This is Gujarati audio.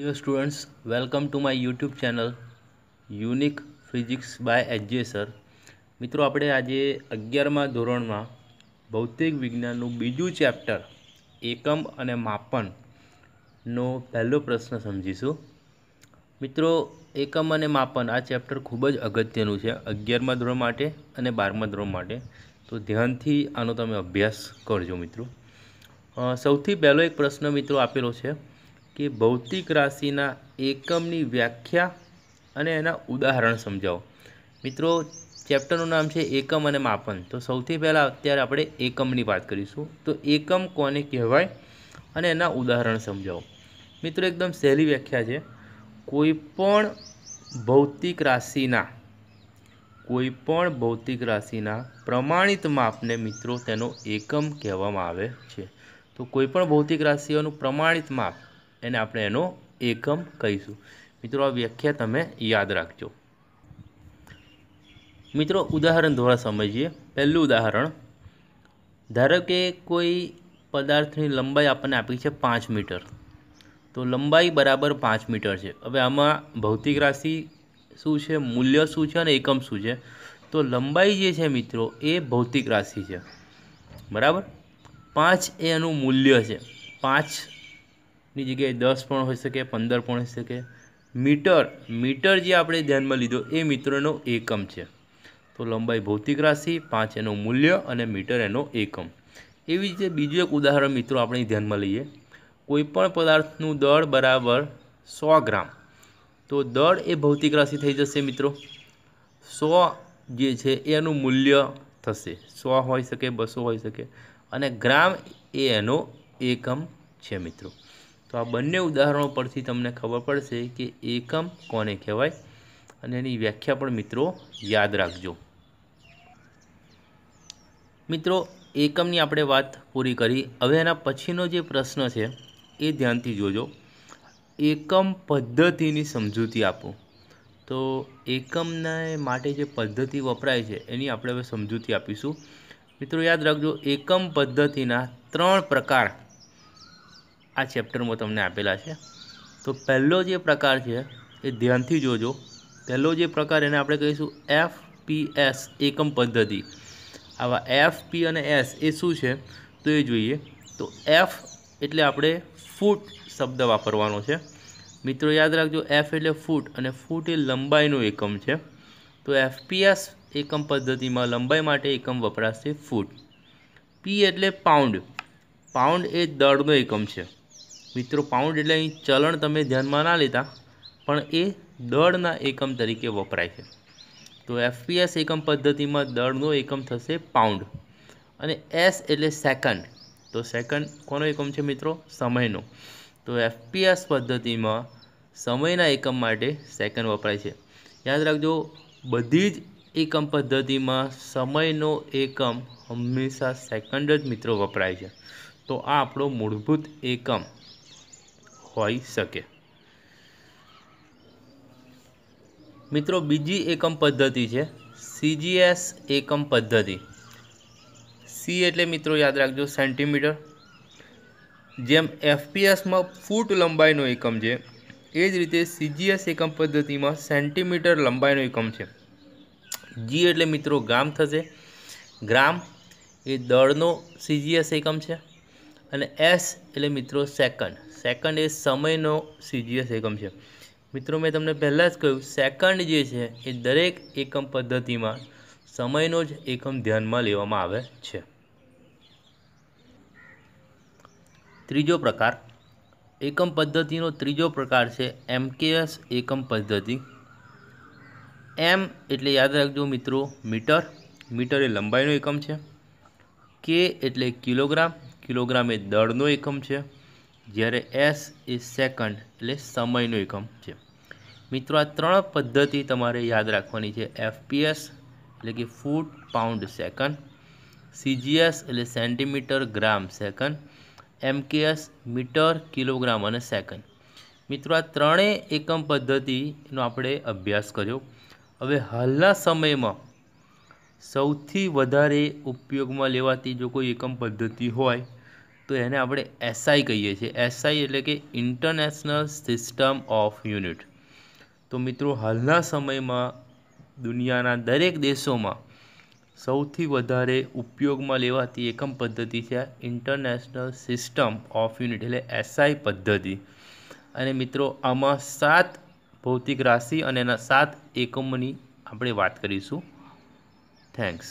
dear students welcome to my YouTube channel unique physics by HJ sir મિત્રો આપણે આજે અગિયારમા ધોરણમાં ભૌતિક વિજ્ઞાનનું બીજું ચેપ્ટર એકમ અને માપનનો પહેલો પ્રશ્ન સમજીશું મિત્રો એકમ અને માપન આ ચેપ્ટર ખૂબ જ અગત્યનું છે અગિયારમાં ધોરણ માટે અને બારમા ધોરણ માટે તો ધ્યાનથી આનો તમે અભ્યાસ કરજો મિત્રો સૌથી પહેલો એક પ્રશ્ન મિત્રો આપેલો છે કે ભૌતિક રાશિના એકમની વ્યાખ્યા અને એના ઉદાહરણ સમજાવો મિત્રો ચેપ્ટરનું નામ છે એકમ અને માપન તો સૌથી પહેલાં અત્યારે આપણે એકમની વાત કરીશું તો એકમ કોને કહેવાય અને એના ઉદાહરણ સમજાવો મિત્રો એકદમ સહેલી વ્યાખ્યા છે કોઈપણ ભૌતિક રાશિના કોઈપણ ભૌતિક રાશિના પ્રમાણિત માપને મિત્રો તેનો એકમ કહેવામાં આવે છે તો કોઈપણ ભૌતિક રાશિઓનું પ્રમાણિત માપ એને આપણે એનો એકમ કહીશું મિત્રો આ વ્યાખ્યા તમે યાદ રાખજો મિત્રો ઉદાહરણ દ્વારા સમજીએ પહેલું ઉદાહરણ ધારો કે કોઈ પદાર્થની લંબાઈ આપણને આપી છે પાંચ મીટર તો લંબાઈ બરાબર પાંચ મીટર છે હવે આમાં ભૌતિક રાશિ શું છે મૂલ્ય શું છે અને એકમ શું છે તો લંબાઈ જે છે મિત્રો એ ભૌતિક રાશિ છે બરાબર પાંચ એ એનું મૂલ્ય છે પાંચ ની જગ્યાએ દસ પણ હોઈ શકે પંદર પણ હોઈ શકે મીટર મીટર જે આપણે ધ્યાનમાં લીધો એ મિત્રોનો એકમ છે તો લંબાઈ ભૌતિક રાશિ પાંચ એનું મૂલ્ય અને મીટર એનો એકમ એવી રીતે બીજું એક ઉદાહરણ મિત્રો આપણે ધ્યાનમાં લઈએ કોઈપણ પદાર્થનું દળ બરાબર સો ગ્રામ તો દળ એ ભૌતિક રાશિ થઈ જશે મિત્રો સો જે છે એનું મૂલ્ય થશે સો હોઈ શકે બસો હોઈ શકે અને ગ્રામ એ એનો એકમ છે મિત્રો તો આ બંને ઉદાહરણો પરથી તમને ખબર પડશે કે એકમ કોને કહેવાય અને એની વ્યાખ્યા પણ મિત્રો યાદ રાખજો મિત્રો એકમની આપણે વાત પૂરી કરી હવે એના પછીનો જે પ્રશ્ન છે એ ધ્યાનથી જોજો એકમ પદ્ધતિની સમજૂતી આપો તો એકમને માટે જે પદ્ધતિ વપરાય છે એની આપણે હવે સમજૂતી આપીશું મિત્રો યાદ રાખજો એકમ પદ્ધતિના ત્રણ પ્રકાર આ ચેપ્ટરમાં તમને આપેલા છે તો પહેલો જે પ્રકાર છે એ ધ્યાનથી જોજો પહેલો જે પ્રકાર એને આપણે કહીશું એફ પી એસ એકમ પદ્ધતિ આવા એફ પી અને એસ એ શું છે તો એ જોઈએ તો એફ એટલે આપણે ફૂટ શબ્દ વાપરવાનો છે મિત્રો યાદ રાખજો એફ એટલે ફૂટ અને ફૂટ એ લંબાઈનું એકમ છે તો એફપીએસ એકમ પદ્ધતિમાં લંબાઈ માટે એકમ વપરાશે ફૂટ પી એટલે પાઉન્ડ પાઉન્ડ એ દળનો એકમ છે મિત્રો પાઉન્ડ એટલે અહીં ચલણ તમે ધ્યાનમાં ના લેતા પણ એ દળના એકમ તરીકે વપરાય છે તો એફપીએસ એકમ પદ્ધતિમાં દળનો એકમ થશે પાઉન્ડ અને એસ એટલે સેકન્ડ તો સેકન્ડ કોનો એકમ છે મિત્રો સમયનો તો એફપીએસ પદ્ધતિમાં સમયના એકમ માટે સેકન્ડ વપરાય છે યાદ રાખજો બધી જ એકમ પદ્ધતિમાં સમયનો એકમ હંમેશા સેકન્ડ જ મિત્રો વપરાય છે તો આ આપણો મૂળભૂત એકમ હોઈ શકે મિત્રો બીજી એકમ પદ્ધતિ છે સીજીએસ એકમ પદ્ધતિ સી એટલે મિત્રો યાદ રાખજો સેન્ટીમીટર જેમ એફપીએસમાં ફૂટ લંબાઈનો એકમ છે એ જ રીતે સીજીએસ એકમ પદ્ધતિમાં સેન્ટીમીટર લંબાઈનો એકમ છે જી એટલે મિત્રો ગ્રામ થશે ગ્રામ એ દળનો સીજીએસ એકમ છે અને એસ એટલે મિત્રો સેકન્ડ સેકન્ડ એ સમયનો સીજીએસ એકમ છે મિત્રો મેં તમને પહેલાં જ કહ્યું સેકન્ડ જે છે એ દરેક એકમ પદ્ધતિમાં સમયનો જ એકમ ધ્યાનમાં લેવામાં આવે છે ત્રીજો પ્રકાર એકમ પદ્ધતિનો ત્રીજો પ્રકાર છે એમકેએસ એકમ પદ્ધતિ એમ એટલે યાદ રાખજો મિત્રો મીટર મીટર એ લંબાઈનો એકમ છે કે એટલે કિલોગ્રામ કિલોગ્રામ એ દળનો એકમ છે જ્યારે એસ એ સેકન્ડ એટલે સમયનો એકમ છે મિત્રો આ ત્રણ પદ્ધતિ તમારે યાદ રાખવાની છે એફપીએસ એટલે કે ફૂટ પાઉન્ડ સેકન્ડ સીજીએસ એટલે centimetre gram second MKS metre kilogram અને સેકન્ડ મિત્રો આ ત્રણેય એકમ પદ્ધતિનો આપણે અભ્યાસ કર્યો હવે હાલના સમયમાં સૌથી વધારે ઉપયોગમાં લેવાતી જો કોઈ એકમ પદ્ધતિ હોય તો એને આપણે એસઆઈ કહીએ છીએ એસઆઈ એટલે કે ઇન્ટરનેશનલ સિસ્ટમ ઓફ યુનિટ તો મિત્રો હાલના સમયમાં દુનિયાના દરેક દેશોમાં સૌથી વધારે ઉપયોગમાં લેવાતી એકમ પદ્ધતિ છે ઇન્ટરનેશનલ સિસ્ટમ ઓફ યુનિટ એટલે એસઆઈ પદ્ધતિ અને મિત્રો આમાં સાત ભૌતિક રાશિ અને એના સાત એકમોની આપણે વાત કરીશું થેન્ક્સ